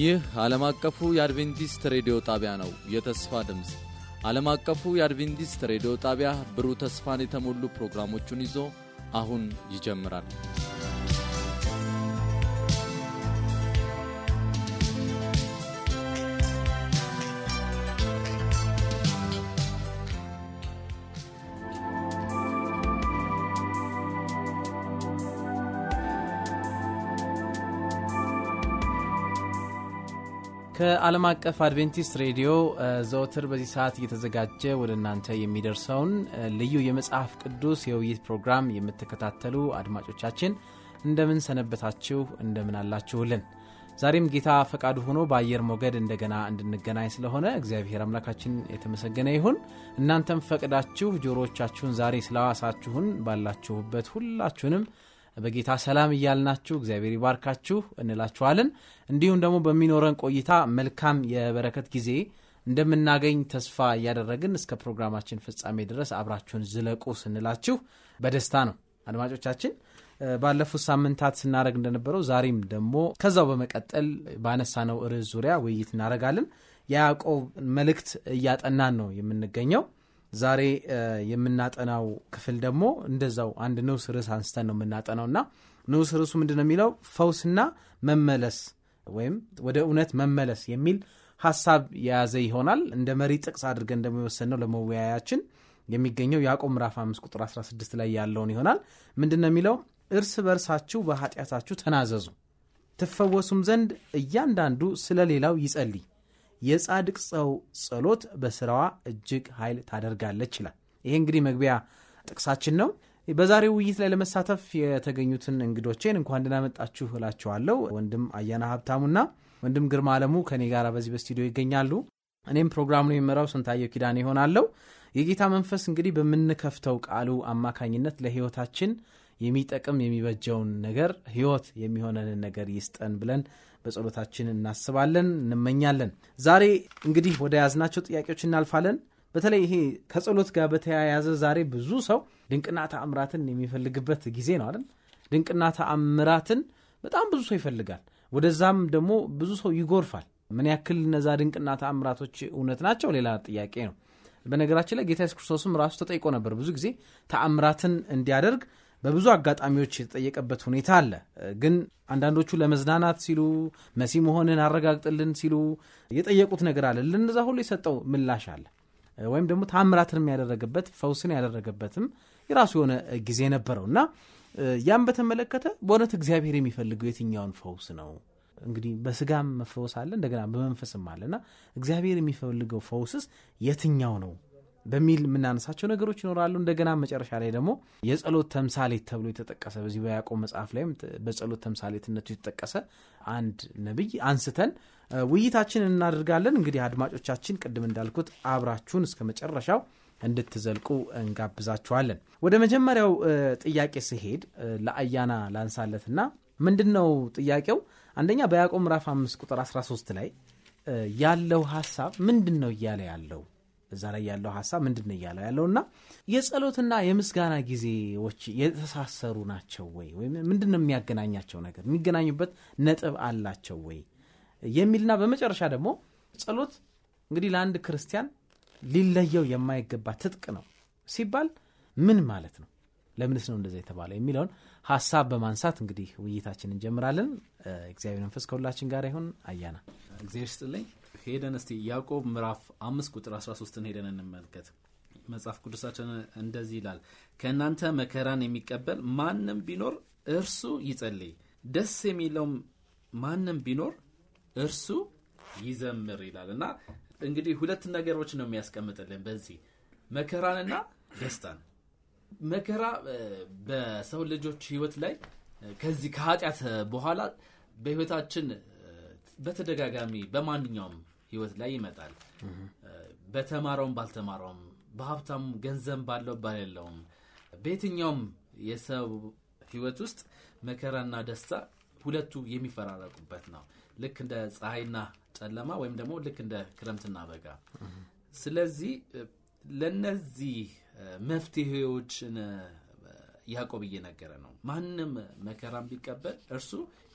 ይህ ዓለም አቀፉ የአድቬንቲስት ሬዲዮ ጣቢያ ነው። የተስፋ ድምፅ ዓለም አቀፉ የአድቬንቲስት ሬዲዮ ጣቢያ ብሩህ ተስፋን የተሞሉ ፕሮግራሞቹን ይዞ አሁን ይጀምራል። ከዓለም አቀፍ አድቬንቲስት ሬዲዮ ዘወትር በዚህ ሰዓት እየተዘጋጀ ወደ እናንተ የሚደርሰውን ልዩ የመጽሐፍ ቅዱስ የውይይት ፕሮግራም የምትከታተሉ አድማጮቻችን እንደምን ሰነበታችሁ? እንደምን አላችሁልን? ዛሬም ጌታ ፈቃዱ ሆኖ በአየር ሞገድ እንደገና እንድንገናኝ ስለሆነ እግዚአብሔር አምላካችን የተመሰገነ ይሁን። እናንተም ፈቅዳችሁ ጆሮዎቻችሁን ዛሬ ስለዋሳችሁን ባላችሁበት ሁላችሁንም በጌታ ሰላም እያልናችሁ እግዚአብሔር ይባርካችሁ እንላችኋለን። እንዲሁም ደግሞ በሚኖረን ቆይታ መልካም የበረከት ጊዜ እንደምናገኝ ተስፋ እያደረግን እስከ ፕሮግራማችን ፍጻሜ ድረስ አብራችሁን ዝለቁ ስንላችሁ በደስታ ነው። አድማጮቻችን ባለፉት ሳምንታት ስናደረግ እንደነበረው ዛሬም ደግሞ ከዛው በመቀጠል ባነሳነው ርዕስ ዙሪያ ውይይት እናደረጋለን። የያዕቆብ መልእክት እያጠናን ነው የምንገኘው። ዛሬ የምናጠናው ክፍል ደግሞ እንደዛው አንድ ንዑስ ርዕስ አንስተን ነው የምናጠናው እና ንዑስ ርዕሱ ምንድን ነው የሚለው ፈውስና መመለስ ወይም ወደ እውነት መመለስ የሚል ሀሳብ የያዘ ይሆናል። እንደ መሪ ጥቅስ አድርገን እንደሚወሰን ነው ለመወያያችን የሚገኘው ያዕቆብ ምራፍ 5 ቁጥር 16 ላይ ያለውን ይሆናል። ምንድን ነው የሚለው እርስ በርሳችሁ በኃጢአታችሁ ተናዘዙ፣ ትፈወሱም ዘንድ እያንዳንዱ ስለ ሌላው ይጸልይ የጻድቅ ሰው ጸሎት በስራዋ እጅግ ኃይል ታደርጋለች ይላል። ይሄ እንግዲህ መግቢያ ጥቅሳችን ነው። በዛሬው ውይይት ላይ ለመሳተፍ የተገኙትን እንግዶቼን እንኳን ደህና መጣችሁ እላችኋለሁ። ወንድም አያና ሀብታሙና ወንድም ግርማ አለሙ ከኔ ጋር በዚህ በስቱዲዮ ይገኛሉ። እኔም ፕሮግራሙን የሚመራው ስንታየው ኪዳን ይሆናለሁ። የጌታ መንፈስ እንግዲህ በምንከፍተው ቃሉ አማካኝነት ለህይወታችን የሚጠቅም የሚበጀውን ነገር ህይወት የሚሆነንን ነገር ይስጠን ብለን በጸሎታችን እናስባለን፣ እንመኛለን። ዛሬ እንግዲህ ወደ ያዝናቸው ጥያቄዎች እናልፋለን። በተለይ ይሄ ከጸሎት ጋር በተያያዘ ዛሬ ብዙ ሰው ድንቅና ተአምራትን የሚፈልግበት ጊዜ ነው አይደል? ድንቅና ተአምራትን በጣም ብዙ ሰው ይፈልጋል። ወደዛም ደግሞ ብዙ ሰው ይጎርፋል። ምን ያክል እነዛ ድንቅና ተአምራቶች እውነት ናቸው ሌላ ጥያቄ ነው። በነገራችን ላይ ጌታ ኢየሱስ ክርስቶስም ራሱ ተጠይቆ ነበር ብዙ ጊዜ ተአምራትን እንዲያደርግ በብዙ አጋጣሚዎች የተጠየቀበት ሁኔታ አለ። ግን አንዳንዶቹ ለመዝናናት ሲሉ መሲ መሆንን አረጋግጥልን ሲሉ የጠየቁት ነገር አለ። ለነዛ ሁሉ የሰጠው ምላሽ አለ። ወይም ደግሞ ታምራትንም ያደረገበት ፈውስን ያደረገበትም የራሱ የሆነ ጊዜ ነበረው እና ያም በተመለከተ በእውነት እግዚአብሔር የሚፈልገው የትኛውን ፈውስ ነው? እንግዲህ በስጋም መፈወስ አለ፣ እንደገና በመንፈስም አለና እግዚአብሔር የሚፈልገው ፈውስስ የትኛው ነው በሚል የምናነሳቸው ነገሮች ይኖራሉ። እንደገና መጨረሻ ላይ ደግሞ የጸሎት ተምሳሌት ተብሎ የተጠቀሰ በዚህ በያዕቆብ መጽሐፍ ላይም በጸሎት ተምሳሌትነቱ የተጠቀሰ አንድ ነቢይ አንስተን ውይይታችንን እናደርጋለን። እንግዲህ አድማጮቻችን፣ ቅድም እንዳልኩት አብራችሁን እስከ መጨረሻው እንድትዘልቁ እንጋብዛችኋለን። ወደ መጀመሪያው ጥያቄ ስሄድ ለአያና ላንሳለትና ምንድን ነው ጥያቄው? አንደኛ በያዕቆብ ምዕራፍ 5 ቁጥር 13 ላይ ያለው ሀሳብ ምንድን ነው እያለ ያለው እዛ ላይ ያለው ሀሳብ ምንድን ነው እያለው ያለው እና የጸሎትና የምስጋና ጊዜዎች የተሳሰሩ ናቸው ወይ ወይም ምንድን ነው የሚያገናኛቸው ነገር የሚገናኙበት ነጥብ አላቸው ወይ የሚልና በመጨረሻ ደግሞ ጸሎት እንግዲህ ለአንድ ክርስቲያን ሊለየው የማይገባ ትጥቅ ነው ሲባል ምን ማለት ነው ለምንስ ነው እንደዚ የተባለው የሚለውን ሀሳብ በማንሳት እንግዲህ ውይይታችን እንጀምራለን እግዚአብሔር መንፈስ ከሁላችን ጋር ይሁን አያና እግዚአብሔር ስጥልኝ ሄደን እስቲ ያዕቆብ ምዕራፍ አምስት ቁጥር 13 ሄደን እንመልከት። መጽሐፍ ቅዱሳችን እንደዚህ ይላል፣ ከእናንተ መከራን የሚቀበል ማንም ቢኖር እርሱ ይጸልይ፣ ደስ የሚለውም ማንም ቢኖር እርሱ ይዘምር ይላል እና እንግዲህ ሁለት ነገሮች ነው የሚያስቀምጥልን በዚህ መከራንና ደስታን። መከራ በሰው ልጆች ህይወት ላይ ከዚህ ከኃጢአት በኋላ በህይወታችን በተደጋጋሚ በማንኛውም ህይወት ላይ ይመጣል። በተማረውም ባልተማረውም፣ በሀብታም ገንዘብ ባለው ባሌለውም፣ በየትኛውም የሰው ህይወት ውስጥ መከራና ደስታ ሁለቱ የሚፈራረቁበት ነው። ልክ እንደ ፀሐይና ጨለማ ወይም ደግሞ ልክ እንደ ክረምትና በጋ። ስለዚህ ለነዚህ መፍትሄዎችን ያዕቆብ እየነገረ ነው። ማንም መከራም ቢቀበል እርሱ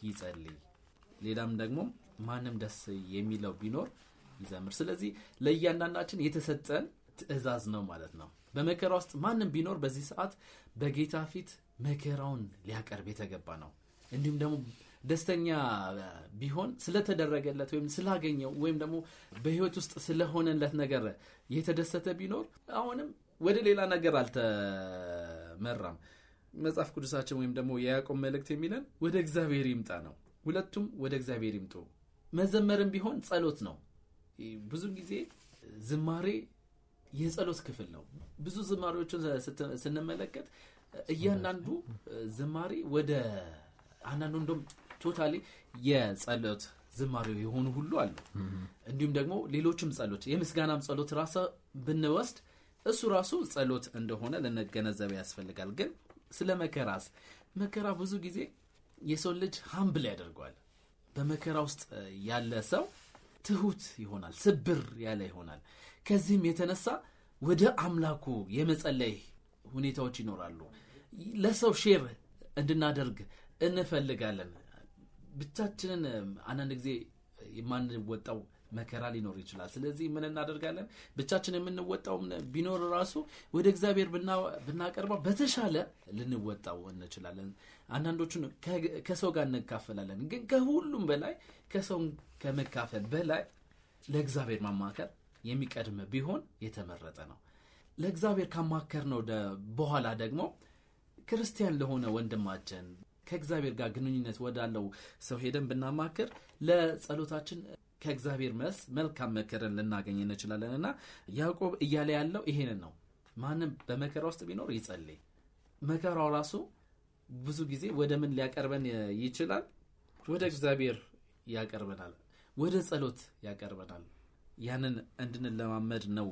ይጸልይ። ሌላም ደግሞ ማንም ደስ የሚለው ቢኖር ይዘምር። ስለዚህ ለእያንዳንዳችን የተሰጠን ትእዛዝ ነው ማለት ነው። በመከራ ውስጥ ማንም ቢኖር በዚህ ሰዓት በጌታ ፊት መከራውን ሊያቀርብ የተገባ ነው። እንዲሁም ደግሞ ደስተኛ ቢሆን ስለተደረገለት ወይም ስላገኘው ወይም ደግሞ በህይወት ውስጥ ስለሆነለት ነገር የተደሰተ ቢኖር አሁንም ወደ ሌላ ነገር አልተመራም። መጽሐፍ ቅዱሳችን ወይም ደግሞ የያዕቆብ መልእክት የሚለን ወደ እግዚአብሔር ይምጣ ነው። ሁለቱም ወደ እግዚአብሔር ይምጡ መዘመርም ቢሆን ጸሎት ነው። ብዙ ጊዜ ዝማሬ የጸሎት ክፍል ነው። ብዙ ዝማሬዎችን ስንመለከት እያንዳንዱ ዝማሬ ወደ አንዳንዱ እንደም ቶታሊ የጸሎት ዝማሬ የሆኑ ሁሉ አሉ። እንዲሁም ደግሞ ሌሎችም ጸሎት የምስጋናም ጸሎት ራሰ ብንወስድ እሱ ራሱ ጸሎት እንደሆነ ልንገነዘብ ያስፈልጋል። ግን ስለ መከራስ መከራ ብዙ ጊዜ የሰው ልጅ ሀምብል ያደርገዋል። በመከራ ውስጥ ያለ ሰው ትሁት ይሆናል፣ ስብር ያለ ይሆናል። ከዚህም የተነሳ ወደ አምላኩ የመጸለይ ሁኔታዎች ይኖራሉ። ለሰው ሼር እንድናደርግ እንፈልጋለን። ብቻችንን አንዳንድ ጊዜ የማንወጣው መከራ ሊኖር ይችላል። ስለዚህ ምን እናደርጋለን? ብቻችን የምንወጣው ቢኖር ራሱ ወደ እግዚአብሔር ብናቀርበው በተሻለ ልንወጣው እንችላለን። አንዳንዶቹን ከሰው ጋር እንካፈላለን። ግን ከሁሉም በላይ ከሰውን ከመካፈል በላይ ለእግዚአብሔር ማማከር የሚቀድም ቢሆን የተመረጠ ነው። ለእግዚአብሔር ካማከር ነው በኋላ ደግሞ ክርስቲያን ለሆነ ወንድማችን ከእግዚአብሔር ጋር ግንኙነት ወዳለው ሰው ሄደን ብናማክር ለጸሎታችን ከእግዚአብሔር መስ መልካም መከርን ልናገኝ እንችላለን እና ያዕቆብ እያለ ያለው ይሄንን ነው። ማንም በመከራ ውስጥ ቢኖር ይጸልይ። መከራው ራሱ ብዙ ጊዜ ወደ ምን ሊያቀርበን ይችላል? ወደ እግዚአብሔር ያቀርበናል፣ ወደ ጸሎት ያቀርበናል። ያንን እንድንለማመድ ነው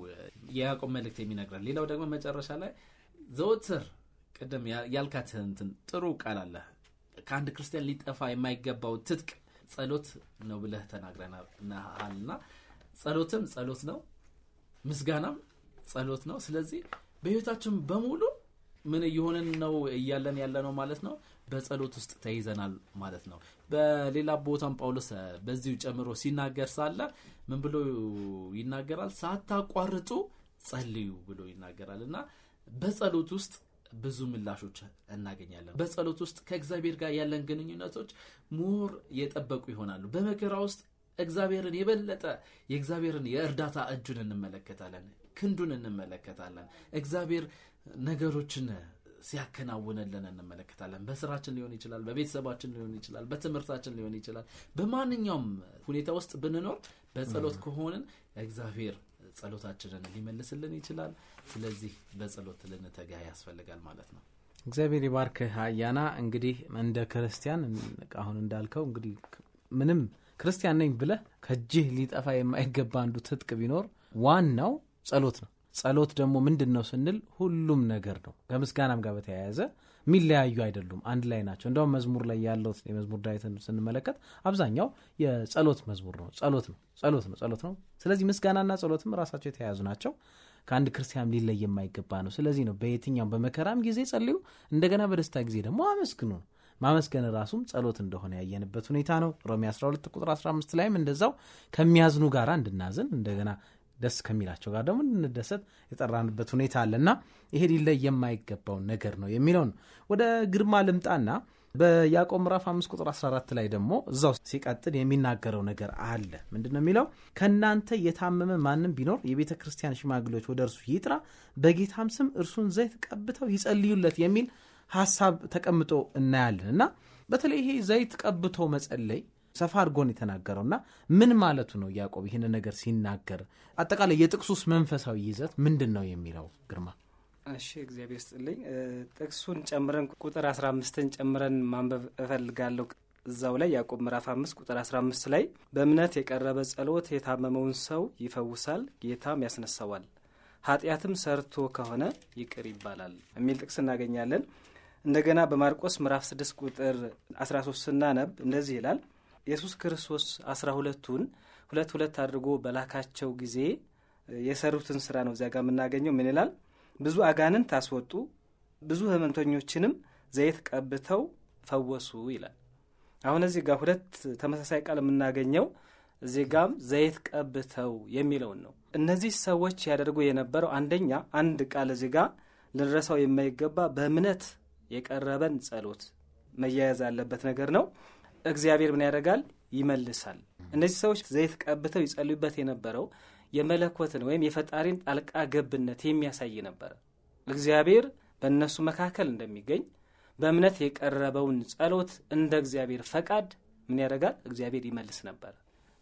የያዕቆብ መልእክት የሚነግረን። ሌላው ደግሞ መጨረሻ ላይ ዘወትር ቅድም ያልካት እንትን ጥሩ ቃል አለ። ከአንድ ክርስቲያን ሊጠፋ የማይገባው ትጥቅ ጸሎት ነው ብለህ ተናግረናል እና ጸሎትም ጸሎት ነው፣ ምስጋናም ጸሎት ነው። ስለዚህ በህይወታችን በሙሉ ምን እየሆንን ነው እያለን ያለ ነው ማለት ነው በጸሎት ውስጥ ተይዘናል ማለት ነው በሌላ ቦታም ጳውሎስ በዚሁ ጨምሮ ሲናገር ሳለ ምን ብሎ ይናገራል ሳታቋርጡ ጸልዩ ብሎ ይናገራል እና በጸሎት ውስጥ ብዙ ምላሾች እናገኛለን በጸሎት ውስጥ ከእግዚአብሔር ጋር ያለን ግንኙነቶች ሙር የጠበቁ ይሆናሉ በመከራ ውስጥ እግዚአብሔርን የበለጠ የእግዚአብሔርን የእርዳታ እጁን እንመለከታለን ክንዱን እንመለከታለን እግዚአብሔር ነገሮችን ሲያከናውንልን እንመለከታለን። በስራችን ሊሆን ይችላል፣ በቤተሰባችን ሊሆን ይችላል፣ በትምህርታችን ሊሆን ይችላል። በማንኛውም ሁኔታ ውስጥ ብንኖር በጸሎት ከሆንን እግዚአብሔር ጸሎታችንን ሊመልስልን ይችላል። ስለዚህ በጸሎት ልንተጋ ያስፈልጋል ማለት ነው። እግዚአብሔር ይባርክህ አያና። እንግዲህ እንደ ክርስቲያን አሁን እንዳልከው እንግዲህ ምንም ክርስቲያን ነኝ ብለህ ከእጅህ ሊጠፋ የማይገባ አንዱ ትጥቅ ቢኖር ዋናው ጸሎት ነው። ጸሎት ደግሞ ምንድን ነው ስንል ሁሉም ነገር ነው። ከምስጋናም ጋር በተያያዘ የሚለያዩ አይደሉም፣ አንድ ላይ ናቸው። እንደውም መዝሙር ላይ ያለው የመዝሙር ዳዊትን ስንመለከት አብዛኛው የጸሎት መዝሙር ነው። ጸሎት ነው፣ ጸሎት ነው፣ ጸሎት ነው። ስለዚህ ምስጋናና ጸሎትም ራሳቸው የተያያዙ ናቸው። ከአንድ ክርስቲያን ሊለይ የማይገባ ነው። ስለዚህ ነው በየትኛውም በመከራም ጊዜ ጸልዩ፣ እንደገና በደስታ ጊዜ ደግሞ አመስግኑ ማመስገን ራሱም ጸሎት እንደሆነ ያየንበት ሁኔታ ነው። ሮሜ 12 ቁጥር 15 ላይም እንደዛው ከሚያዝኑ ጋር እንድናዝን እንደገና ደስ ከሚላቸው ጋር ደግሞ እንድንደሰት የጠራንበት ሁኔታ አለና ይሄ ሊለይ የማይገባው ነገር ነው የሚለው ነው። ወደ ግርማ ልምጣና በያዕቆብ ምዕራፍ 5 ቁጥር 14 ላይ ደግሞ እዛው ሲቀጥል የሚናገረው ነገር አለ። ምንድን ነው የሚለው? ከእናንተ የታመመ ማንም ቢኖር የቤተ ክርስቲያን ሽማግሌዎች ወደ እርሱ ይጥራ፣ በጌታም ስም እርሱን ዘይት ቀብተው ይጸልዩለት የሚል ሀሳብ ተቀምጦ እናያለን እና በተለይ ይሄ ዘይት ቀብቶ መጸለይ ሰፋ አድርጎን የተናገረው እና ምን ማለቱ ነው? ያዕቆብ ይህን ነገር ሲናገር አጠቃላይ የጥቅሱስ መንፈሳዊ ይዘት ምንድን ነው የሚለው ግርማ። እሺ እግዚአብሔር ስጥልኝ። ጥቅሱን ጨምረን ቁጥር 15 አምስትን ጨምረን ማንበብ እፈልጋለሁ። እዛው ላይ ያዕቆብ ምዕራፍ 5 ቁጥር 15 ላይ በእምነት የቀረበ ጸሎት የታመመውን ሰው ይፈውሳል፣ ጌታም ያስነሳዋል፣ ኃጢአትም ሰርቶ ከሆነ ይቅር ይባላል የሚል ጥቅስ እናገኛለን። እንደገና በማርቆስ ምዕራፍ ስድስት ቁጥር 13 ስናነብ እንደዚህ ይላል ኢየሱስ ክርስቶስ አስራ ሁለቱን ሁለት ሁለት አድርጎ በላካቸው ጊዜ የሰሩትን ስራ ነው እዚያ ጋር የምናገኘው። ምን ይላል? ብዙ አጋንንት አስወጡ፣ ብዙ ህመምተኞችንም ዘይት ቀብተው ፈወሱ ይላል። አሁን እዚህ ጋር ሁለት ተመሳሳይ ቃል የምናገኘው እዚህ ጋም ዘይት ቀብተው የሚለውን ነው። እነዚህ ሰዎች ያደርጉ የነበረው አንደኛ አንድ ቃል እዚህ ጋ ልንረሳው የማይገባ በእምነት የቀረበን ጸሎት መያያዝ ያለበት ነገር ነው። እግዚአብሔር ምን ያደርጋል? ይመልሳል። እነዚህ ሰዎች ዘይት ቀብተው ይጸልዩበት የነበረው የመለኮትን ወይም የፈጣሪን ጣልቃ ገብነት የሚያሳይ ነበር። እግዚአብሔር በእነሱ መካከል እንደሚገኝ በእምነት የቀረበውን ጸሎት እንደ እግዚአብሔር ፈቃድ ምን ያደርጋል? እግዚአብሔር ይመልስ ነበር።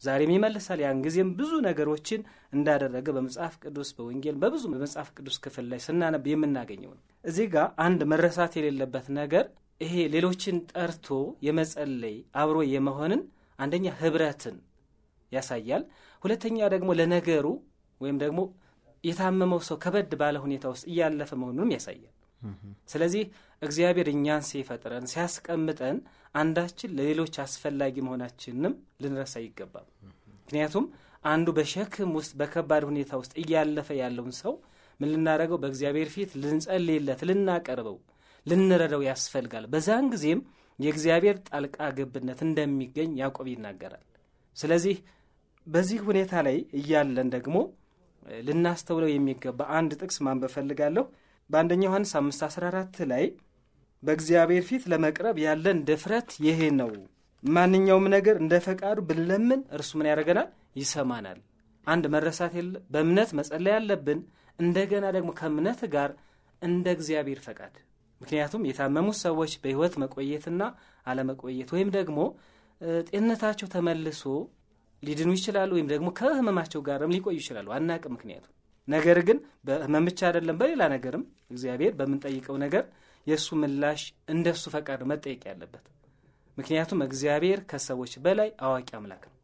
ዛሬም ይመልሳል። ያን ጊዜም ብዙ ነገሮችን እንዳደረገ በመጽሐፍ ቅዱስ በወንጌል በብዙ በመጽሐፍ ቅዱስ ክፍል ላይ ስናነብ የምናገኘው ነው። እዚህ ጋር አንድ መረሳት የሌለበት ነገር ይሄ ሌሎችን ጠርቶ የመጸለይ አብሮ የመሆንን አንደኛ ህብረትን ያሳያል። ሁለተኛ ደግሞ ለነገሩ ወይም ደግሞ የታመመው ሰው ከበድ ባለ ሁኔታ ውስጥ እያለፈ መሆኑንም ያሳያል። ስለዚህ እግዚአብሔር እኛን ሲፈጥረን ሲያስቀምጠን አንዳችን ለሌሎች አስፈላጊ መሆናችንንም ልንረሳ ይገባል። ምክንያቱም አንዱ በሸክም ውስጥ በከባድ ሁኔታ ውስጥ እያለፈ ያለውን ሰው ምን ልናደርገው? በእግዚአብሔር ፊት ልንጸልይለት፣ ልናቀርበው ልንረዳው ያስፈልጋል። በዛን ጊዜም የእግዚአብሔር ጣልቃ ገብነት እንደሚገኝ ያዕቆብ ይናገራል። ስለዚህ በዚህ ሁኔታ ላይ እያለን ደግሞ ልናስተውለው የሚገባ አንድ ጥቅስ ማንበብ ፈልጋለሁ በአንደኛ ዮሐንስ 5 14 ላይ በእግዚአብሔር ፊት ለመቅረብ ያለን ድፍረት ይሄ ነው፣ ማንኛውም ነገር እንደ ፈቃዱ ብንለምን እርሱ ምን ያደርገናል? ይሰማናል። አንድ መረሳት የለ በእምነት መጸለይ ያለብን እንደገና ደግሞ ከእምነት ጋር እንደ እግዚአብሔር ፈቃድ ምክንያቱም የታመሙት ሰዎች በህይወት መቆየትና አለመቆየት ወይም ደግሞ ጤንነታቸው ተመልሶ ሊድኑ ይችላሉ ወይም ደግሞ ከህመማቸው ጋርም ሊቆዩ ይችላሉ። አናቅም ምክንያቱም ነገር ግን በህመም ብቻ አይደለም፣ በሌላ ነገርም እግዚአብሔር በምንጠይቀው ነገር የእሱ ምላሽ እንደ እሱ ፈቃድ መጠየቅ ያለበት። ምክንያቱም እግዚአብሔር ከሰዎች በላይ አዋቂ አምላክ ነው።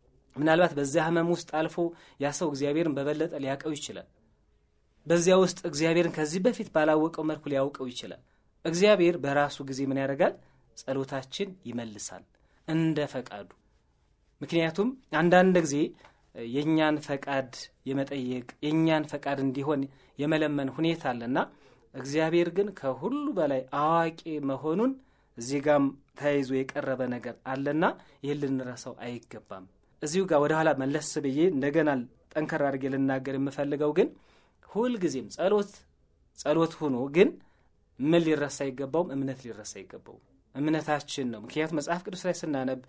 ምናልባት በዚያ ህመም ውስጥ አልፎ ያ ሰው እግዚአብሔርን በበለጠ ሊያውቀው ይችላል። በዚያ ውስጥ እግዚአብሔርን ከዚህ በፊት ባላወቀው መልኩ ሊያውቀው ይችላል። እግዚአብሔር በራሱ ጊዜ ምን ያደርጋል? ጸሎታችን ይመልሳል እንደ ፈቃዱ። ምክንያቱም አንዳንድ ጊዜ የእኛን ፈቃድ የመጠየቅ የእኛን ፈቃድ እንዲሆን የመለመን ሁኔታ አለና እግዚአብሔር ግን ከሁሉ በላይ አዋቂ መሆኑን እዚህ ጋም ተያይዞ የቀረበ ነገር አለና ይህን ልንረሳው አይገባም። እዚሁ ጋር ወደኋላ መለስ ብዬ እንደገና ጠንከር አድርጌ ልናገር የምፈልገው ግን ሁልጊዜም ጸሎት ጸሎት ሆኖ ግን ምን ሊረሳ አይገባውም? እምነት ሊረሳ አይገባውም። እምነታችን ነው። ምክንያቱም መጽሐፍ ቅዱስ ላይ ስናነብ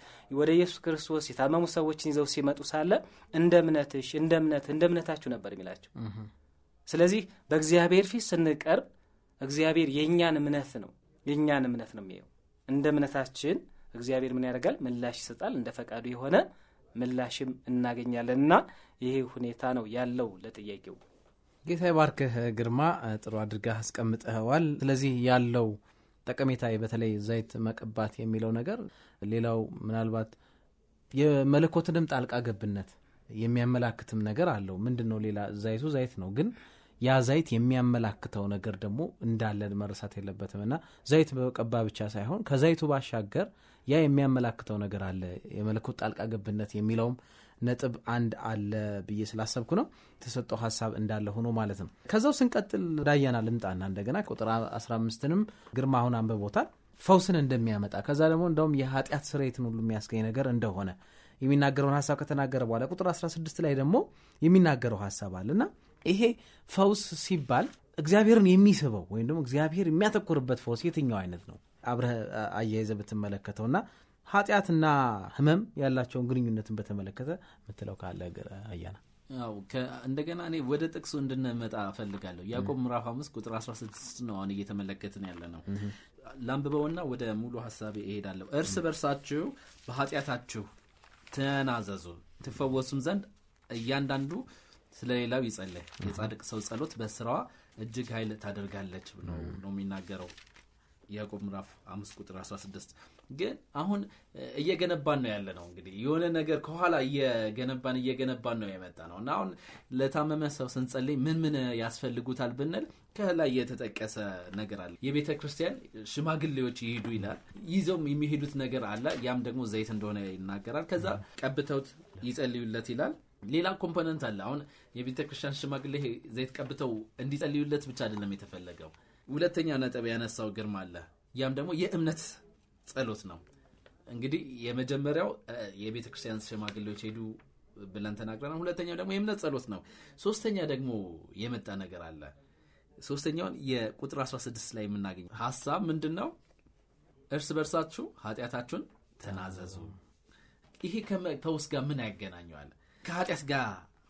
ወደ ኢየሱስ ክርስቶስ የታመሙ ሰዎችን ይዘው ሲመጡ ሳለ እንደ እምነትሽ እንደ እምነት እንደ እምነታችሁ ነበር የሚላቸው። ስለዚህ በእግዚአብሔር ፊት ስንቀርብ እግዚአብሔር የእኛን እምነት ነው የእኛን እምነት ነው የሚየው። እንደ እምነታችን እግዚአብሔር ምን ያደርጋል? ምላሽ ይሰጣል። እንደ ፈቃዱ የሆነ ምላሽም እናገኛለን እና ይሄ ሁኔታ ነው ያለው ለጥያቄው ጌታ የባርክ ግርማ፣ ጥሩ አድርገህ አስቀምጠኸዋል። ስለዚህ ያለው ጠቀሜታ በተለይ ዘይት መቀባት የሚለው ነገር፣ ሌላው ምናልባት የመለኮትንም ጣልቃ ገብነት የሚያመላክትም ነገር አለው። ምንድን ነው ሌላ ዘይቱ ዘይት ነው፣ ግን ያ ዘይት የሚያመላክተው ነገር ደግሞ እንዳለን መረሳት የለበትም እና ዘይት በቀባ ብቻ ሳይሆን ከዘይቱ ባሻገር ያ የሚያመላክተው ነገር አለ የመለኮት ጣልቃ ገብነት የሚለውም ነጥብ አንድ አለ ብዬ ስላሰብኩ ነው የተሰጠው ሀሳብ እንዳለ ሆኖ ማለት ነው። ከዛው ስንቀጥል ዳያና ልምጣና እንደገና ቁጥር 15 አምስትንም ግርማ አሁን አንብቦታል ፈውስን እንደሚያመጣ ከዛ ደግሞ እንደውም የኃጢአት ስርየትን ሁሉ የሚያስገኝ ነገር እንደሆነ የሚናገረውን ሀሳብ ከተናገረ በኋላ ቁጥር 16 ላይ ደግሞ የሚናገረው ሀሳብ አለና ይሄ ፈውስ ሲባል እግዚአብሔርን የሚስበው ወይም ደግሞ እግዚአብሔር የሚያተኩርበት ፈውስ የትኛው አይነት ነው? አብረህ አያይዘ ብትመለከተውና ኃጢአትና ህመም ያላቸውን ግንኙነትን በተመለከተ ምትለው ካለ አያና አዎ እንደገና እኔ ወደ ጥቅሱ እንድንመጣ ፈልጋለሁ ያዕቆብ ምራፍ አምስት ቁጥር 16 ነው አሁን እየተመለከትን ያለ ነው ላንብበውና ወደ ሙሉ ሀሳቤ እሄዳለሁ እርስ በርሳችሁ በኃጢአታችሁ ተናዘዙ ትፈወሱም ዘንድ እያንዳንዱ ስለሌላው ይጸለ የጻድቅ ሰው ጸሎት በስራዋ እጅግ ኃይል ታደርጋለች ነው የሚናገረው ያዕቆብ ምዕራፍ አምስት ቁጥር 16 ግን አሁን እየገነባን ነው ያለ ነው እንግዲህ የሆነ ነገር ከኋላ እየገነባን እየገነባን ነው የመጣ ነው እና አሁን ለታመመ ሰው ስንጸልይ ምን ምን ያስፈልጉታል ብንል ከላይ የተጠቀሰ ነገር አለ የቤተ ክርስቲያን ሽማግሌዎች ይሄዱ ይላል ይዘውም የሚሄዱት ነገር አለ ያም ደግሞ ዘይት እንደሆነ ይናገራል ከዛ ቀብተውት ይጸልዩለት ይላል ሌላ ኮምፖነንት አለ አሁን የቤተክርስቲያን ሽማግሌ ዘይት ቀብተው እንዲጸልዩለት ብቻ አይደለም የተፈለገው ሁለተኛ ነጥብ ያነሳው ግርማ አለ። ያም ደግሞ የእምነት ጸሎት ነው። እንግዲህ የመጀመሪያው የቤተ ክርስቲያን ሽማግሌዎች ሄዱ ብለን ተናግረናል። ሁለተኛው ደግሞ የእምነት ጸሎት ነው። ሶስተኛ ደግሞ የመጣ ነገር አለ። ሶስተኛውን የቁጥር 16 ላይ የምናገኘው ሀሳብ ምንድን ነው? እርስ በርሳችሁ ኃጢአታችሁን ተናዘዙ። ይሄ ከመፈወስ ጋር ምን ያገናኘዋል? ከኃጢአት ጋር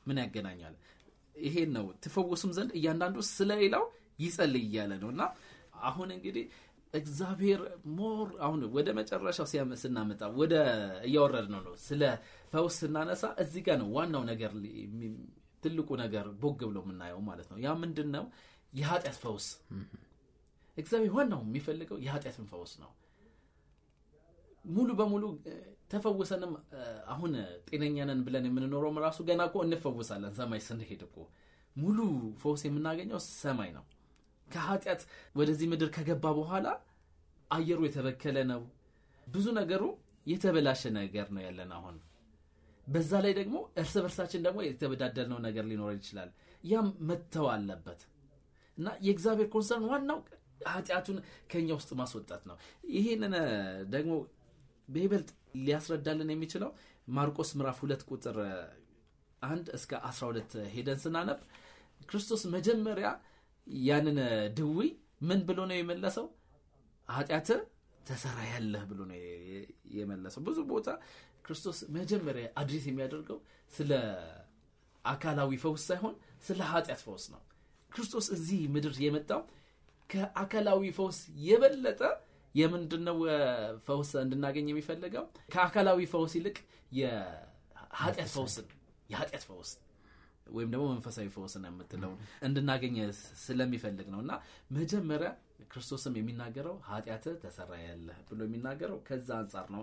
ምን ያገናኘዋል? ይሄን ነው ትፈወሱም ዘንድ እያንዳንዱ ስለሌላው ይጸልይ እያለ ነው እና አሁን እንግዲህ እግዚአብሔር ሞር አሁን ወደ መጨረሻው ስናመጣ ወደ እያወረድ ነው ነው ስለ ፈውስ ስናነሳ እዚህ ጋር ነው ዋናው ነገር ትልቁ ነገር ቦግ ብሎ የምናየው ማለት ነው ያ ምንድን ነው የኃጢአት ፈውስ እግዚአብሔር ዋናው የሚፈልገው የኃጢአትን ፈውስ ነው ሙሉ በሙሉ ተፈውሰንም አሁን ጤነኛነን ብለን የምንኖረውም ራሱ ገና እኮ እንፈውሳለን ሰማይ ስንሄድ እኮ ሙሉ ፈውስ የምናገኘው ሰማይ ነው ከኃጢአት ወደዚህ ምድር ከገባ በኋላ አየሩ የተበከለ ነው። ብዙ ነገሩ የተበላሸ ነገር ነው ያለን አሁን። በዛ ላይ ደግሞ እርስ በርሳችን ደግሞ የተበዳደልነው ነገር ሊኖር ይችላል። ያም መተው አለበት እና የእግዚአብሔር ኮንሰርን ዋናው ኃጢአቱን ከኛ ውስጥ ማስወጣት ነው። ይህንን ደግሞ በይበልጥ ሊያስረዳልን የሚችለው ማርቆስ ምዕራፍ ሁለት ቁጥር አንድ እስከ 12 ሄደን ስናነብ ክርስቶስ መጀመሪያ ያንን ድዊ ምን ብሎ ነው የመለሰው? ኃጢአት ተሰራ ያለህ ብሎ ነው የመለሰው። ብዙ ቦታ ክርስቶስ መጀመሪያ አድሬስ የሚያደርገው ስለ አካላዊ ፈውስ ሳይሆን ስለ ኃጢአት ፈውስ ነው። ክርስቶስ እዚህ ምድር የመጣው ከአካላዊ ፈውስ የበለጠ የምንድነው ፈውስ እንድናገኝ የሚፈልገው? ከአካላዊ ፈውስ ይልቅ የኃጢአት ፈውስን የኃጢአት ፈውስ ወይም ደግሞ መንፈሳዊ ፈውስን የምትለውን እንድናገኝ ስለሚፈልግ ነው እና መጀመሪያ ክርስቶስም የሚናገረው ኃጢአት ተሰራ ያለ ብሎ የሚናገረው ከዛ አንጻር ነው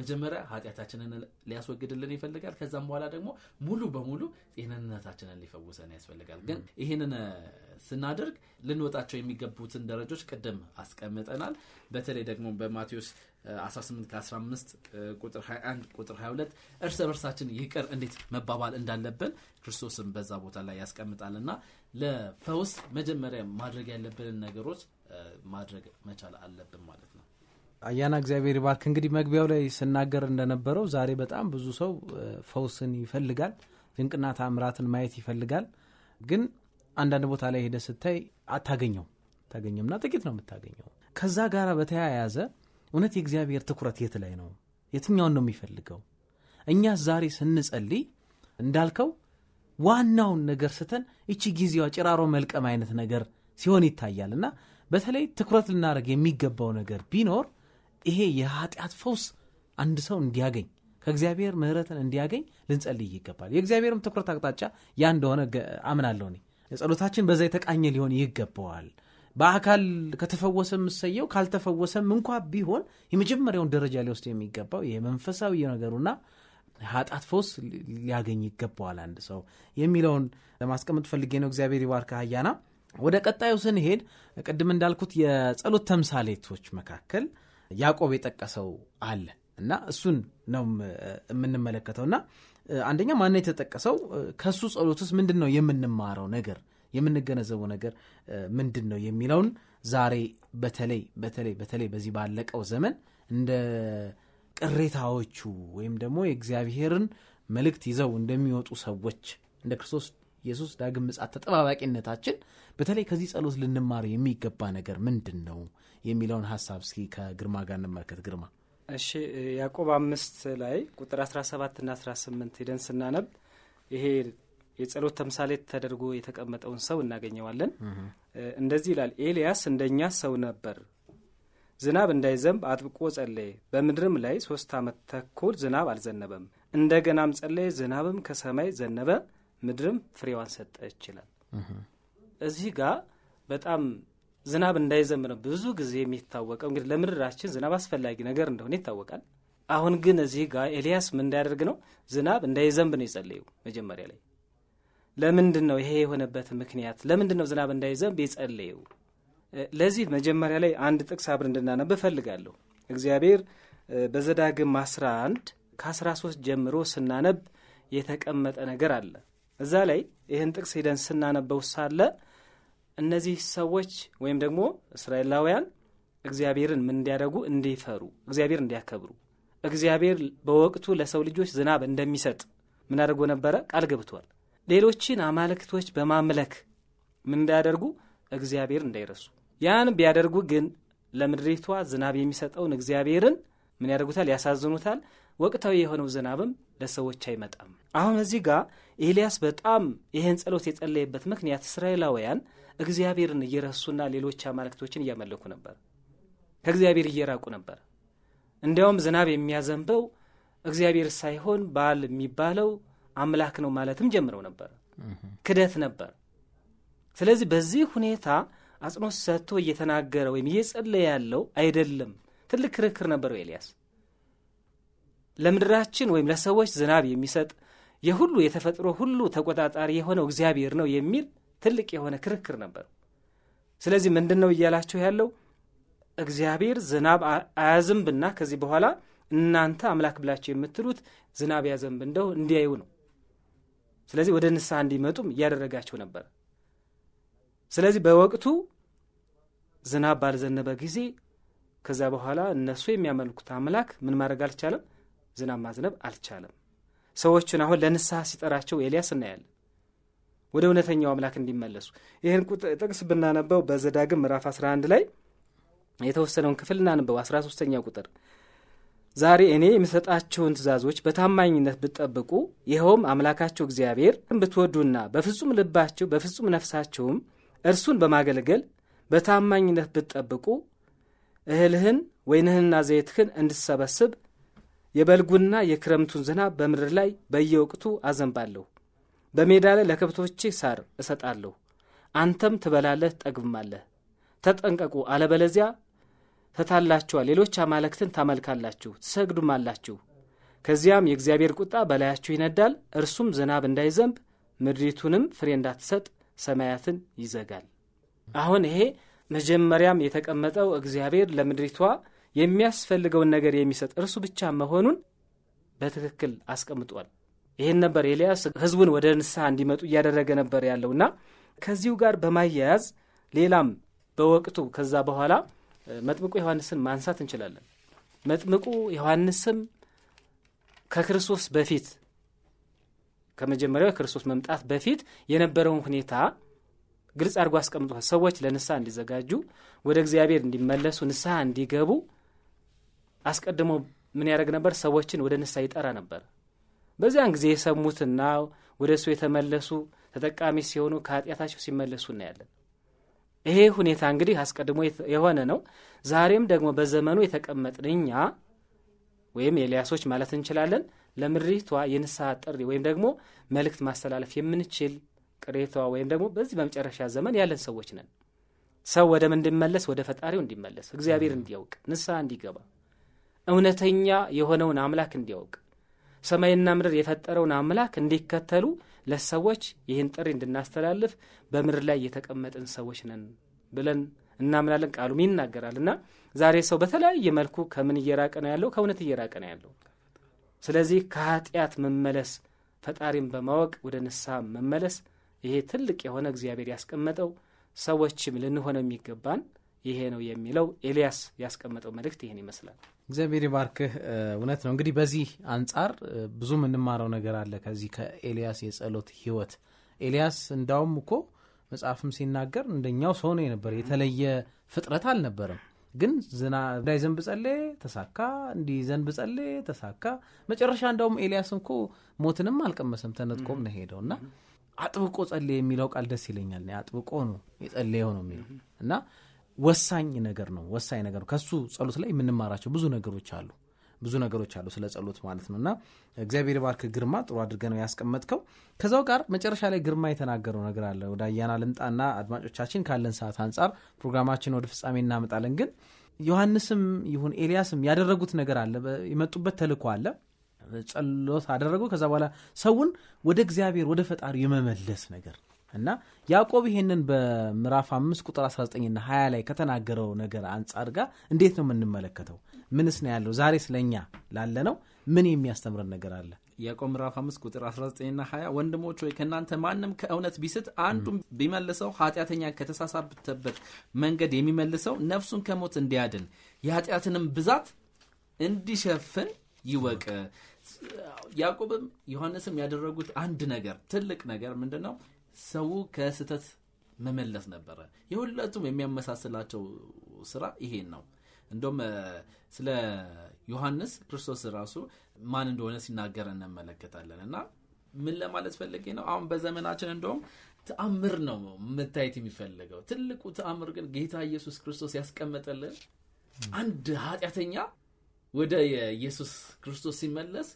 መጀመሪያ ኃጢአታችንን ሊያስወግድልን ይፈልጋል። ከዛም በኋላ ደግሞ ሙሉ በሙሉ ጤንነታችንን ሊፈውሰን ያስፈልጋል። ግን ይህንን ስናደርግ ልንወጣቸው የሚገቡትን ደረጃዎች ቅድም አስቀምጠናል። በተለይ ደግሞ በማቴዎስ 18 ከ15 ቁጥር 21 ቁጥር 22 እርስ በርሳችን ይቅር እንዴት መባባል እንዳለብን ክርስቶስን በዛ ቦታ ላይ ያስቀምጣል እና ለፈውስ መጀመሪያ ማድረግ ያለብንን ነገሮች ማድረግ መቻል አለብን ማለት ነው። አያና እግዚአብሔር ይባርክ። እንግዲህ መግቢያው ላይ ስናገር እንደነበረው ዛሬ በጣም ብዙ ሰው ፈውስን ይፈልጋል፣ ድንቅና ታምራትን ማየት ይፈልጋል። ግን አንዳንድ ቦታ ላይ ሄደ ስታይ አታገኘው አታገኘውምና ጥቂት ነው የምታገኘው። ከዛ ጋር በተያያዘ እውነት የእግዚአብሔር ትኩረት የት ላይ ነው? የትኛውን ነው የሚፈልገው? እኛ ዛሬ ስንጸልይ እንዳልከው ዋናውን ነገር ስተን እቺ ጊዜዋ ጭራሮ መልቀም አይነት ነገር ሲሆን ይታያል እና በተለይ ትኩረት ልናደርግ የሚገባው ነገር ቢኖር ይሄ የኃጢአት ፈውስ አንድ ሰው እንዲያገኝ ከእግዚአብሔር ምህረትን እንዲያገኝ ልንጸልይ ይገባል። የእግዚአብሔርም ትኩረት አቅጣጫ ያ እንደሆነ አምናለሁ ጸሎታችን በዛ የተቃኘ ሊሆን ይገባዋል። በአካል ከተፈወሰ የምሰየው ካልተፈወሰም እንኳ ቢሆን የመጀመሪያውን ደረጃ ሊወስድ የሚገባው የመንፈሳዊ ነገሩና ኃጢአት ፈውስ ሊያገኝ ይገባዋል አንድ ሰው የሚለውን ለማስቀመጥ ፈልጌ ነው። እግዚአብሔር ይባርክ። ሀያና ወደ ቀጣዩ ስንሄድ ቅድም እንዳልኩት የጸሎት ተምሳሌቶች መካከል ያዕቆብ የጠቀሰው አለ እና እሱን ነው እና አንደኛ ማነው የተጠቀሰው? ከሱ ጸሎት ውስጥ ምንድን ነው የምንማረው ነገር የምንገነዘበው ነገር ምንድን ነው የሚለውን ዛሬ በተለይ በተለይ በተለይ በዚህ ባለቀው ዘመን እንደ ቅሬታዎቹ ወይም ደግሞ የእግዚአብሔርን መልእክት ይዘው እንደሚወጡ ሰዎች እንደ ክርስቶስ ኢየሱስ ዳግም ምጻት ተጠባባቂነታችን በተለይ ከዚህ ጸሎት ልንማር የሚገባ ነገር ምንድን ነው የሚለውን ሀሳብ እስኪ ከግርማ ጋር እንመልከት። ግርማ እሺ፣ ያዕቆብ አምስት ላይ ቁጥር 17 ና 18 ሄደን ስናነብ ይሄ የጸሎት ተምሳሌት ተደርጎ የተቀመጠውን ሰው እናገኘዋለን። እንደዚህ ይላል፣ ኤልያስ እንደኛ ሰው ነበር። ዝናብ እንዳይዘንብ አጥብቆ ጸለየ፣ በምድርም ላይ ሶስት ዓመት ተኩል ዝናብ አልዘነበም። እንደገናም ጸለየ፣ ዝናብም ከሰማይ ዘነበ። ምድርም ፍሬዋን ሰጠች ይችላል። እዚህ ጋር በጣም ዝናብ እንዳይዘንብ ነው ብዙ ጊዜ የሚታወቀው። እንግዲህ ለምድራችን ዝናብ አስፈላጊ ነገር እንደሆነ ይታወቃል። አሁን ግን እዚህ ጋር ኤልያስ ምን እንዳያደርግ ነው? ዝናብ እንዳይዘንብ ነው የጸለዩ መጀመሪያ ላይ። ለምንድን ነው ይሄ የሆነበት ምክንያት? ለምንድን ነው ዝናብ እንዳይዘንብ የጸለዩ? ለዚህ መጀመሪያ ላይ አንድ ጥቅስ አብር እንድናነብ እፈልጋለሁ። እግዚአብሔር በዘዳግም 11 ከ13 ጀምሮ ስናነብ የተቀመጠ ነገር አለ እዛ ላይ ይህን ጥቅስ ሂደን ስናነበው ሳለ እነዚህ ሰዎች ወይም ደግሞ እስራኤላውያን እግዚአብሔርን ምን እንዲያደርጉ እንዲፈሩ፣ እግዚአብሔር እንዲያከብሩ፣ እግዚአብሔር በወቅቱ ለሰው ልጆች ዝናብ እንደሚሰጥ ምን አድርጎ ነበረ? ቃል ገብቷል። ሌሎችን አማልክቶች በማምለክ ምን እንዳያደርጉ እግዚአብሔር እንዳይረሱ። ያን ቢያደርጉ ግን ለምድሪቷ ዝናብ የሚሰጠውን እግዚአብሔርን ምን ያደርጉታል? ያሳዝኑታል። ወቅታዊ የሆነው ዝናብም ለሰዎች አይመጣም። አሁን እዚህ ጋር ኤልያስ በጣም ይህን ጸሎት የጸለየበት ምክንያት እስራኤላውያን እግዚአብሔርን እየረሱና ሌሎች አማልክቶችን እያመለኩ ነበር። ከእግዚአብሔር እየራቁ ነበር። እንዲያውም ዝናብ የሚያዘንበው እግዚአብሔር ሳይሆን ባል የሚባለው አምላክ ነው ማለትም ጀምረው ነበር። ክደት ነበር። ስለዚህ በዚህ ሁኔታ አጽንኦት ሰጥቶ እየተናገረ ወይም እየጸለየ ያለው አይደለም። ትልቅ ክርክር ነበረው ኤልያስ ለምድራችን ወይም ለሰዎች ዝናብ የሚሰጥ የሁሉ የተፈጥሮ ሁሉ ተቆጣጣሪ የሆነው እግዚአብሔር ነው የሚል ትልቅ የሆነ ክርክር ነበር። ስለዚህ ምንድን ነው እያላችሁ ያለው? እግዚአብሔር ዝናብ አያዘንብና ከዚህ በኋላ እናንተ አምላክ ብላችሁ የምትሉት ዝናብ ያዘንብ እንደው እንዲያዩ ነው። ስለዚህ ወደ ንስሐ እንዲመጡም እያደረጋቸው ነበር። ስለዚህ በወቅቱ ዝናብ ባልዘነበ ጊዜ ከዛ በኋላ እነሱ የሚያመልኩት አምላክ ምን ማድረግ አልቻለም? ዝናብ ማዝነብ አልቻለም። ሰዎቹን አሁን ለንስሐ ሲጠራቸው ኤልያስ እናያለን ወደ እውነተኛው አምላክ እንዲመለሱ። ይህን ጥቅስ ብናነበው በዘዳግም ምዕራፍ 11 ላይ የተወሰነውን ክፍል እናነበው። 13ኛ ቁጥር ዛሬ እኔ የምሰጣችሁን ትእዛዞች በታማኝነት ብትጠብቁ ይኸውም አምላካችሁ እግዚአብሔር ብትወዱና በፍጹም ልባችሁ በፍጹም ነፍሳችሁም እርሱን በማገልገል በታማኝነት ብትጠብቁ እህልህን ወይንህንና ዘይትህን እንድትሰበስብ የበልጉና የክረምቱን ዝናብ በምድር ላይ በየወቅቱ አዘንባለሁ። በሜዳ ላይ ለከብቶቼ ሳር እሰጣለሁ፣ አንተም ትበላለህ ጠግብማለህ። ተጠንቀቁ፣ አለበለዚያ ተታላችኋል። ሌሎች አማልክትን ታመልካላችሁ፣ ትሰግዱማላችሁ። ከዚያም የእግዚአብሔር ቁጣ በላያችሁ ይነዳል፣ እርሱም ዝናብ እንዳይዘንብ ምድሪቱንም ፍሬ እንዳትሰጥ ሰማያትን ይዘጋል። አሁን ይሄ መጀመሪያም የተቀመጠው እግዚአብሔር ለምድሪቷ የሚያስፈልገውን ነገር የሚሰጥ እርሱ ብቻ መሆኑን በትክክል አስቀምጧል። ይህን ነበር ኤልያስ ህዝቡን ወደ ንስሐ እንዲመጡ እያደረገ ነበር ያለውና ከዚሁ ጋር በማያያዝ ሌላም በወቅቱ ከዛ በኋላ መጥምቁ ዮሐንስን ማንሳት እንችላለን። መጥምቁ ዮሐንስም ከክርስቶስ በፊት ከመጀመሪያው የክርስቶስ መምጣት በፊት የነበረውን ሁኔታ ግልጽ አድርጎ አስቀምጧል። ሰዎች ለንስሐ እንዲዘጋጁ፣ ወደ እግዚአብሔር እንዲመለሱ፣ ንስሐ እንዲገቡ አስቀድሞ ምን ያደረግ ነበር? ሰዎችን ወደ ንሳ ይጠራ ነበር። በዚያን ጊዜ የሰሙትና ወደ እሱ የተመለሱ ተጠቃሚ ሲሆኑ ከኃጢአታቸው ሲመለሱ እናያለን። ይሄ ሁኔታ እንግዲህ አስቀድሞ የሆነ ነው። ዛሬም ደግሞ በዘመኑ የተቀመጥን እኛ ወይም ኤልያሶች ማለት እንችላለን ለምድሪቷ የንስሐ ጥሪ ወይም ደግሞ መልእክት ማስተላለፍ የምንችል ቅሬቷ ወይም ደግሞ በዚህ በመጨረሻ ዘመን ያለን ሰዎች ነን። ሰው ወደ ምን እንዲመለስ ወደ ፈጣሪው እንዲመለስ እግዚአብሔር እንዲያውቅ ንስሐ እንዲገባ እውነተኛ የሆነውን አምላክ እንዲያውቅ ሰማይና ምድር የፈጠረውን አምላክ እንዲከተሉ ለሰዎች ይህን ጥሪ እንድናስተላልፍ በምድር ላይ የተቀመጥን ሰዎች ነን ብለን እናምናለን። ቃሉም ይናገራል እና ዛሬ ሰው በተለያየ መልኩ ከምን እየራቀ ነው ያለው? ከእውነት እየራቀ ነው ያለው። ስለዚህ ከኃጢአት መመለስ፣ ፈጣሪን በማወቅ ወደ ንስሐ መመለስ፣ ይሄ ትልቅ የሆነ እግዚአብሔር ያስቀመጠው ሰዎችም ልንሆነው የሚገባን ይሄ ነው የሚለው ኤልያስ ያስቀመጠው መልእክት ይህን ይመስላል። እግዚአብሔር ይባርክህ። እውነት ነው። እንግዲህ በዚህ አንጻር ብዙ የምንማረው ነገር አለ ከዚህ ከኤልያስ የጸሎት ህይወት። ኤልያስ እንዳውም እኮ መጽሐፍም ሲናገር እንደኛው ሰው ነው የነበረ፣ የተለየ ፍጥረት አልነበረም። ግን ዝና እንዳይ ዘንብ ጸሌ ተሳካ። እንዲ ዘንብ ጸሌ ተሳካ። መጨረሻ እንዳውም ኤልያስ እኮ ሞትንም አልቀመሰም፣ ተነጥቆም ነው ሄደው እና አጥብቆ ጸሌ የሚለው ቃል ደስ ይለኛል። አጥብቆ ነው የጸለየው ነው የሚለው እና ወሳኝ ነገር ነው። ወሳኝ ነገር ነው። ከሱ ጸሎት ላይ የምንማራቸው ብዙ ነገሮች አሉ ብዙ ነገሮች አሉ ስለ ጸሎት ማለት ነው። እና እግዚአብሔር ባርክ ግርማ፣ ጥሩ አድርገ ነው ያስቀመጥከው። ከዛው ጋር መጨረሻ ላይ ግርማ የተናገረው ነገር አለ። ወደ አያና ልምጣና አድማጮቻችን ካለን ሰዓት አንጻር ፕሮግራማችን ወደ ፍጻሜ እናመጣለን። ግን ዮሐንስም ይሁን ኤልያስም ያደረጉት ነገር አለ። የመጡበት ተልእኮ አለ። ጸሎት አደረገው። ከዛ በኋላ ሰውን ወደ እግዚአብሔር ወደ ፈጣሪ የመመለስ ነገር እና ያዕቆብ ይሄንን በምዕራፍ 5 ቁጥር 19ና 20 ላይ ከተናገረው ነገር አንጻር ጋር እንዴት ነው የምንመለከተው? ምንስ ነው ያለው? ዛሬ ስለኛ ላለ ነው ምን የሚያስተምረን ነገር አለ? ያዕቆብ ምዕራፍ 5 ቁጥር 19ና 20 ወንድሞች ሆይ ከእናንተ ማንም ከእውነት ቢስት አንዱም ቢመልሰው ኃጢአተኛ ከተሳሳተበት መንገድ የሚመልሰው ነፍሱን ከሞት እንዲያድን የኃጢአትንም ብዛት እንዲሸፍን ይወቅ። ያዕቆብም ዮሐንስም ያደረጉት አንድ ነገር ትልቅ ነገር ምንድን ነው? ሰው ከስህተት መመለስ ነበረ። የሁለቱም የሚያመሳስላቸው ስራ ይሄን ነው። እንደም ስለ ዮሐንስ ክርስቶስ ራሱ ማን እንደሆነ ሲናገር እንመለከታለን እና ምን ለማለት ፈልጌ ነው? አሁን በዘመናችን እንደውም ተአምር ነው መታየት የሚፈልገው። ትልቁ ተአምር ግን ጌታ ኢየሱስ ክርስቶስ ያስቀመጠልን አንድ ኃጢአተኛ ወደ ኢየሱስ ክርስቶስ ሲመለስ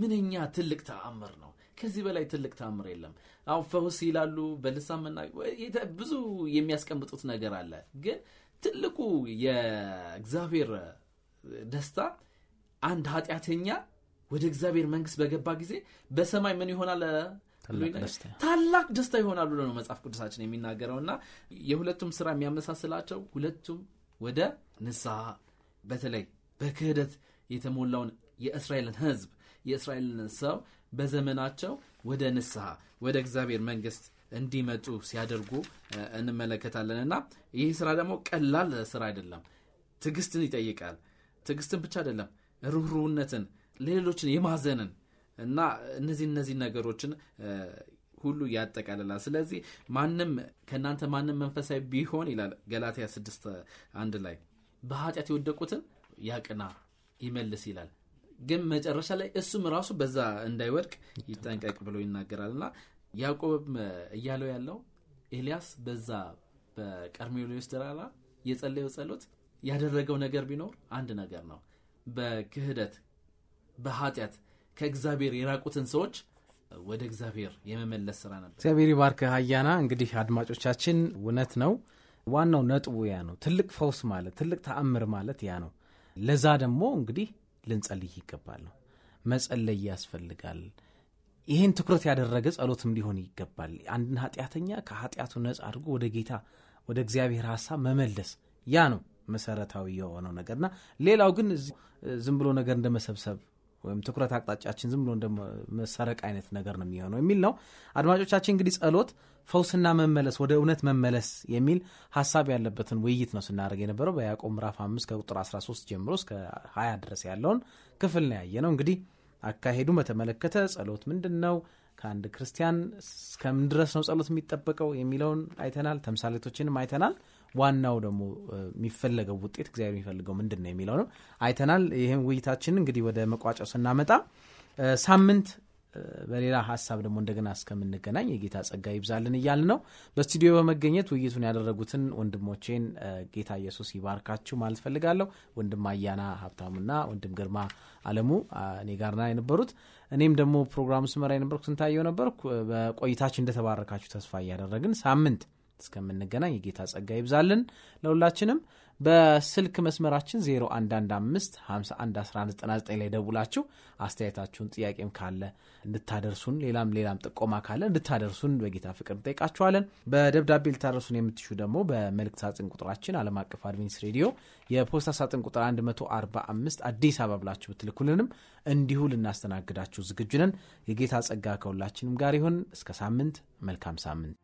ምንኛ ትልቅ ተአምር ነው። ከዚህ በላይ ትልቅ ተአምር የለም። አሁን ፈውስ ይላሉ፣ በልሳ መና ብዙ የሚያስቀምጡት ነገር አለ። ግን ትልቁ የእግዚአብሔር ደስታ አንድ ኃጢአተኛ ወደ እግዚአብሔር መንግስት በገባ ጊዜ በሰማይ ምን ይሆናል? ታላቅ ደስታ ይሆናል ብሎ ነው መጽሐፍ ቅዱሳችን የሚናገረው እና የሁለቱም ስራ የሚያመሳስላቸው ሁለቱም ወደ ንስሐ በተለይ በክህደት የተሞላውን የእስራኤልን ህዝብ። የእስራኤልን ሰው በዘመናቸው ወደ ንስሐ ወደ እግዚአብሔር መንግስት እንዲመጡ ሲያደርጉ እንመለከታለን እና ይህ ስራ ደግሞ ቀላል ስራ አይደለም ትግስትን ይጠይቃል ትግስትን ብቻ አይደለም ርኅሩነትን ለሌሎችን የማዘንን እና እነዚህ እነዚህ ነገሮችን ሁሉ ያጠቃልላል ስለዚህ ማንም ከእናንተ ማንም መንፈሳዊ ቢሆን ይላል ገላትያ 6 አንድ ላይ በኃጢአት የወደቁትን ያቅና ይመልስ ይላል ግን መጨረሻ ላይ እሱም ራሱ በዛ እንዳይወድቅ ይጠንቀቅ ብሎ ይናገራል እና ያዕቆብ እያለው ያለው ኤልያስ በዛ በቀርሜሎስ ተራራ የጸለየው ጸሎት ያደረገው ነገር ቢኖር አንድ ነገር ነው በክህደት በኃጢአት ከእግዚአብሔር የራቁትን ሰዎች ወደ እግዚአብሔር የመመለስ ስራ ነበር እግዚአብሔር ባርክ ሀያና እንግዲህ አድማጮቻችን እውነት ነው ዋናው ነጥቡ ያ ነው ትልቅ ፈውስ ማለት ትልቅ ተአምር ማለት ያ ነው ለዛ ደግሞ እንግዲህ ልንጸልይ ይገባል ነው መጸለይ ያስፈልጋል። ይህን ትኩረት ያደረገ ጸሎትም ሊሆን ይገባል። አንድን ኃጢአተኛ ከኃጢአቱ ነጻ አድርጎ ወደ ጌታ ወደ እግዚአብሔር ሀሳብ መመለስ ያ ነው መሰረታዊ የሆነው ነገርና ሌላው ግን ዝም ብሎ ነገር እንደ መሰብሰብ ወይም ትኩረት አቅጣጫችን ዝም ብሎ እንደ መሰረቅ አይነት ነገር ነው የሚሆነው የሚል ነው። አድማጮቻችን እንግዲህ ጸሎት፣ ፈውስና መመለስ ወደ እውነት መመለስ የሚል ሀሳብ ያለበትን ውይይት ነው ስናደርግ የነበረው በያዕቆብ ምዕራፍ አምስት ከቁጥር 13 ጀምሮ እስከ 20 ድረስ ያለውን ክፍል ነው ያየ ነው። እንግዲህ አካሄዱ በተመለከተ ጸሎት ምንድን ነው፣ ከአንድ ክርስቲያን እስከምን ድረስ ነው ጸሎት የሚጠበቀው የሚለውን አይተናል። ተምሳሌቶችንም አይተናል። ዋናው ደግሞ የሚፈለገው ውጤት እግዚአብሔር የሚፈልገው ምንድን ነው ነው አይተናል። ይህም ውይይታችን እንግዲህ ወደ መቋጫው ስናመጣ ሳምንት በሌላ ሀሳብ ደግሞ እንደገና እስከምንገናኝ የጌታ ጸጋ ይብዛልን እያል ነው። በስቱዲዮ በመገኘት ውይይቱን ያደረጉትን ወንድሞቼን ጌታ ኢየሱስ ይባርካችሁ ማለት ፈልጋለሁ። ወንድም አያና ሀብታሙና ወንድም ግርማ አለሙ እኔ ጋርና የነበሩት እኔም ደግሞ ፕሮግራሙ ስመራ የነበርኩ ስንታየው ነበርኩ። በቆይታችን እንደተባረካችሁ ተስፋ እያደረግን ሳምንት እስከምንገናኝ የጌታ ጸጋ ይብዛልን ለሁላችንም። በስልክ መስመራችን 0115511199 ላይ ደውላችሁ አስተያየታችሁን ጥያቄም ካለ እንድታደርሱን ሌላም ሌላም ጥቆማ ካለ እንድታደርሱን በጌታ ፍቅር እንጠይቃችኋለን። በደብዳቤ ልታደርሱን የምትሹ ደግሞ በመልክት ሳጥን ቁጥራችን ዓለም አቀፍ አድቬንስ ሬዲዮ የፖስታ ሳጥን ቁጥር 145 አዲስ አበባ ብላችሁ ብትልኩልንም እንዲሁ ልናስተናግዳችሁ ዝግጁ ነን። የጌታ ጸጋ ከሁላችንም ጋር ይሁን። እስከ ሳምንት መልካም ሳምንት